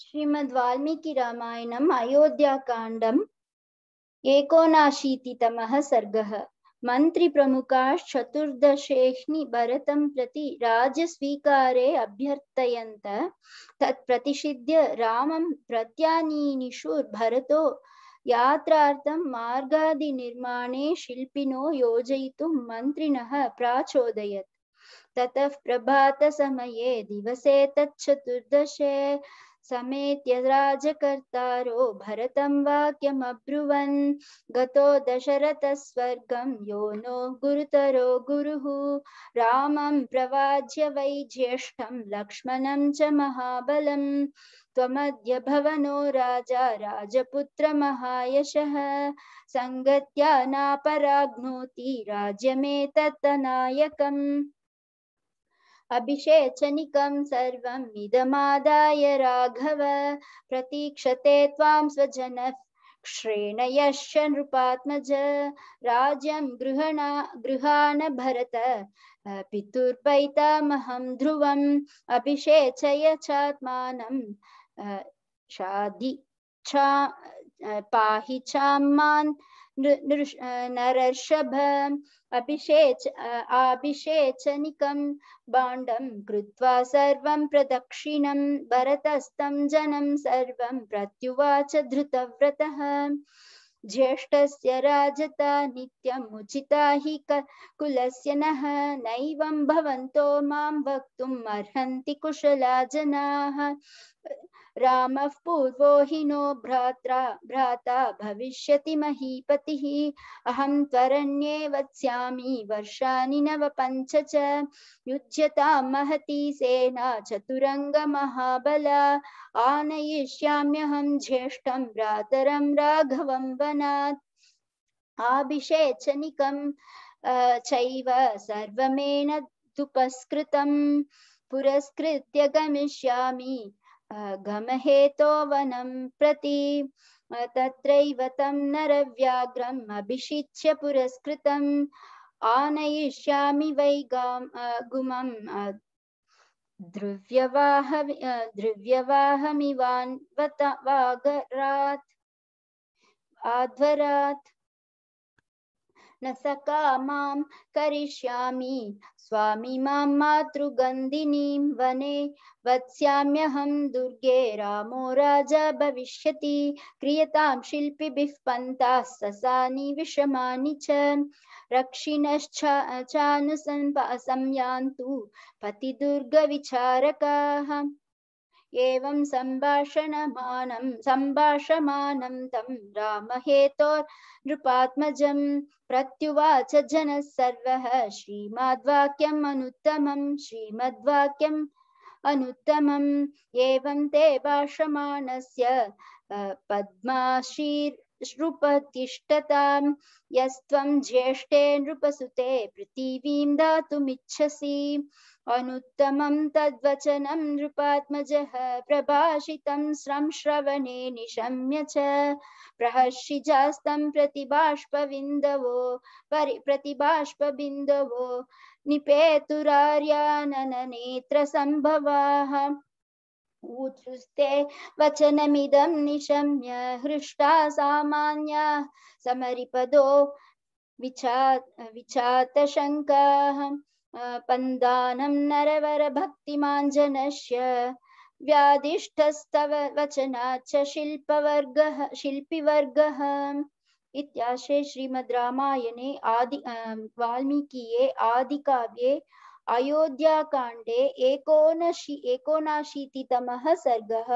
श्रीमद् वाल्मीकि रामायणम् अयोध्याकाण्डम् एकोनाशीतितमः सर्गः मन्त्रिप्रमुखाः चतुर्दशेह्नि भरतं प्रति राजस्वीकारे अभ्यर्थयन्त तत् प्रतिषिध्य रामं प्रत्यानीनिषुर्भरतो यात्रार्थं मार्गादिनिर्माणे शिल्पिनो योजयितुं मन्त्रिणः प्राचोदयत् ततः प्रभातसमये दिवसे तच्चतुर्दशे समेत्य राजकर्तारो भरतं वाक्यमब्रुवन् गतो दशरथस्वर्गं यो नो गुरुतरो गुरुः रामं प्रवाज्य वै ज्येष्ठं लक्ष्मणं च महाबलम् त्वमद्य भवनो राजा राजपुत्र राजपुत्रमहायशः सङ्गत्या नापराग्नोति राज्यमेतत्तनायकम् अभिषेचनिकं सर्वम् इदमादाय राघव प्रतीक्षते त्वां स्वजनः श्रेणयश्च नृपात्मज राज्यं गृहणा गृहाण भरत पितुर्पैतामहं ध्रुवम् अभिषेचय चात्मानं शादि चा पाहि चाम्मान् नरर्षभ अभिषेच अभिषेचनिकं भाण्डं कृत्वा सर्वं प्रदक्षिणं भरतस्तं जनं सर्वं प्रत्युवाच धृतव्रतः ज्येष्ठस्य राजता नित्यमुचिता हि कुलस्य नः नैवं भवन्तो मां वक्तुम् अर्हन्ति कुशला जनाः राम पूर्वो हि नो भ्रात्र भ्राता भविष्य महीपति अहम त्वरण्ये वत्स्यामि वर्षा नव पंच च महती सेना चतुरंग महाबला ज्येष्ठं भ्रातरं राघवं राघव वना आभिषेचनिक सर्वमेण दुपस्कृत पुरस्कृत्य गमिष्यामि गमहेतो गमहेतोवनं प्रति तत्रैव तं नरव्याघ्रम् अभिषिच्य पुरस्कृतम् आनयिष्यामि वै गुमम् द्रुव्यवाह द्रुव्यवाहमिवान् वत वागरात् आध्वरात् न सका मां करिष्यामि स्वामी मां मातृगन्धिनीं वने वत्स्याम्यहं दुर्गे रामो राजा भविष्यति क्रियतां शिल्पिभिः पन्ताः ससानि विषमानि च रक्षिणश्चानुसम्पासं यान्तु पतिदुर्गविचारकाः एवं सम्भाषणमानं सम्भाषमानं तं रामहेतोर्नृपात्मजं प्रत्युवाच जनः सर्वः श्रीमाद्वाक्यम् अनुत्तमं श्रीमद्वाक्यम् अनुत्तमम् एवं ते भाषमाणस्य पद्माश्री श्रुपतिष्ठतां यस्त्वं ज्येष्ठे नृपसुते पृथिवीं दातुमिच्छसि अनुत्तमं तद्वचनं नृपात्मजः प्रभाषितं श्रवणे निशम्य च प्रहर्षिजास्तं प्रतिबाष्पबिन्दवो परि प्रतिबाष्पबिन्दवो संभवा ऊचुस्ते वचनमिदं निशम्य हृष्टा सामान्य समरिपदो विचा विचातशङ्कः पन्दानं नरवरभक्तिमाञ्जनस्य व्याधिष्ठस्तव वचनाच्च शिल्पवर्गः शिल्पिवर्गः इत्याशे श्रीमद् रामायणे आदि वाल्मीकिये आदिकाव्ये अयोध्याकाण्डे एकोनशी एकोनाशीतितमः सर्गः